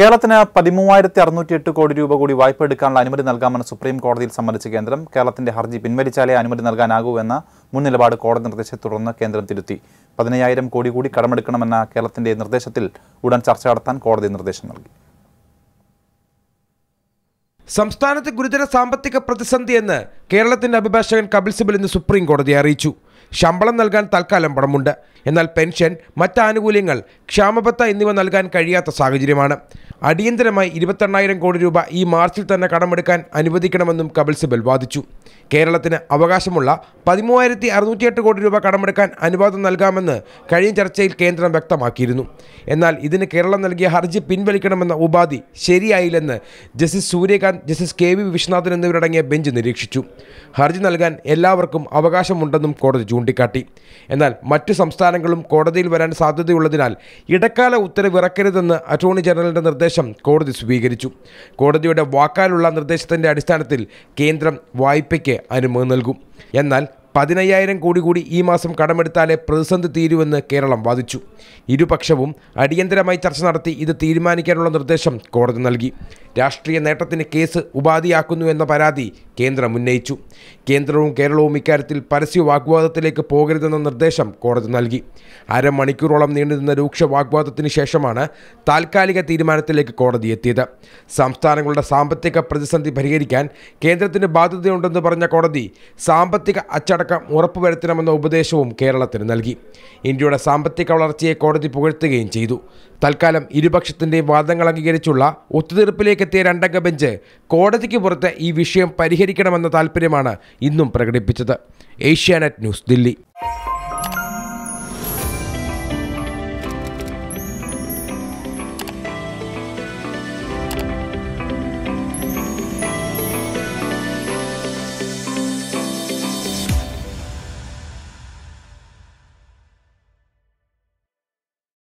കേരളത്തിന് പതിമൂവായിരത്തി അറുന്നൂറ്റി എട്ട് കോടി രൂപ കൂടി വായ്പ എടുക്കാനുള്ള അനുമതി നൽകാമെന്ന് സുപ്രീം കോടതിയിൽ സമ്മതിച്ച കേന്ദ്രം കേരളത്തിന്റെ ഹർജി പിൻവലിച്ചാലേ അനുമതി നൽകാനാകൂ എന്ന മുൻ നിലപാട് കോടതി നിർദ്ദേശത്തെ തുടർന്ന് കേന്ദ്രം തിരുത്തി പതിനയ്യായിരം കോടി കൂടി കടമെടുക്കണമെന്ന കേരളത്തിന്റെ നിർദ്ദേശത്തിൽ ഉടൻ ചർച്ച നടത്താൻ കോടതി നിർദ്ദേശം നൽകി സംസ്ഥാനത്തെ ഗുരുതര സാമ്പത്തിക പ്രതിസന്ധിയെന്ന് കേരളത്തിന്റെ അഭിഭാഷകൻ കപിൽ സിബൽ ഇന്ന് സുപ്രീം കോടതിയെ അറിയിച്ചു ശമ്പളം നൽകാൻ തൽക്കാലം പണമുണ്ട് എന്നാൽ പെൻഷൻ മറ്റാനുകൂല്യങ്ങൾ ക്ഷാമബത്ത എന്നിവ നൽകാൻ കഴിയാത്ത സാഹചര്യമാണ് അടിയന്തരമായി ഇരുപത്തെണ്ണായിരം കോടി രൂപ ഈ മാർച്ചിൽ തന്നെ കടമെടുക്കാൻ അനുവദിക്കണമെന്നും കപിൽ സിബൽ വാദിച്ചു കേരളത്തിന് അവകാശമുള്ള പതിമൂവായിരത്തി അറുന്നൂറ്റിയെട്ട് കോടി രൂപ കടമെടുക്കാൻ അനുവാദം നൽകാമെന്ന് കഴിഞ്ഞ ചർച്ചയിൽ കേന്ദ്രം വ്യക്തമാക്കിയിരുന്നു എന്നാൽ ഇതിന് കേരളം നൽകിയ ഹർജി പിൻവലിക്കണമെന്ന ഉപാധി ശരിയായില്ലെന്ന് justice Suryakant justice K V Viswanathan എന്നിവരടങ്ങിയ ബെഞ്ച് നിരീക്ഷിച്ചു ഹർജി നൽകാൻ എല്ലാവർക്കും അവകാശമുണ്ടെന്നും കോടതി ചൂണ്ടിക്കാട്ടി എന്നാൽ മറ്റു സംസ്ഥാനങ്ങളും കോടതിയിൽ വരാൻ സാധ്യതയുള്ളതിനാൽ ഇടക്കാല ഉത്തരവ് ഇറക്കരുതെന്ന് അറ്റോർണി ജനറലിൻ്റെ നിർദ്ദേശം കോടതി സ്വീകരിച്ചു കോടതിയുടെ വാക്കാലുള്ള നിർദ്ദേശത്തിൻ്റെ അടിസ്ഥാനത്തിൽ കേന്ദ്രം വായ്പയ്ക്ക് അനുമതി നൽകും എന്നാൽ പതിനയ്യായിരം കോടി കൂടി ഈ മാസം കടമെടുത്താലേ പ്രതിസന്ധി തീരുവെന്ന് കേരളം വാദിച്ചു ഇരുപക്ഷവും അടിയന്തരമായി ചർച്ച നടത്തി ഇത് തീരുമാനിക്കാനുള്ള നിർദ്ദേശം കോടതി നൽകി രാഷ്ട്രീയ നേട്ടത്തിന് കേസ് ഉപാധിയാക്കുന്നു എന്ന പരാതി കേന്ദ്രം ഉന്നയിച്ചു കേന്ദ്രവും കേരളവും ഇക്കാര്യത്തിൽ പരസ്യ വാഗ്വാദത്തിലേക്ക് പോകരുതെന്ന നിർദ്ദേശം കോടതി നൽകി അരമണിക്കൂറോളം നീണ്ടുനിന്ന രൂക്ഷ വാഗ്വാദത്തിന് ശേഷമാണ് താൽക്കാലിക തീരുമാനത്തിലേക്ക് കോടതി എത്തിയത് സംസ്ഥാനങ്ങളുടെ സാമ്പത്തിക പ്രതിസന്ധി പരിഹരിക്കാൻ കേന്ദ്രത്തിന് ബാധ്യതയുണ്ടെന്ന് പറഞ്ഞ കോടതി സാമ്പത്തിക അച്ചടക്ക കണക്കാക്കാം ഉറപ്പുവരുത്തണമെന്ന ഉപദേശവും കേരളത്തിന് നൽകി ഇന്ത്യയുടെ സാമ്പത്തിക വളർച്ചയെ കോടതി പുകഴ്ത്തുകയും ചെയ്തു തൽക്കാലം ഇരുപക്ഷത്തിൻ്റെയും വാദങ്ങൾ അംഗീകരിച്ചുള്ള ഒത്തുതീർപ്പിലേക്കെത്തിയ രണ്ടംഗ ബെഞ്ച് കോടതിക്ക് പുറത്ത് ഈ വിഷയം പരിഹരിക്കണമെന്ന താൽപ്പര്യമാണ് ഇന്നും പ്രകടിപ്പിച്ചത് ഏഷ്യാനെറ്റ് ന്യൂസ് ദില്ലി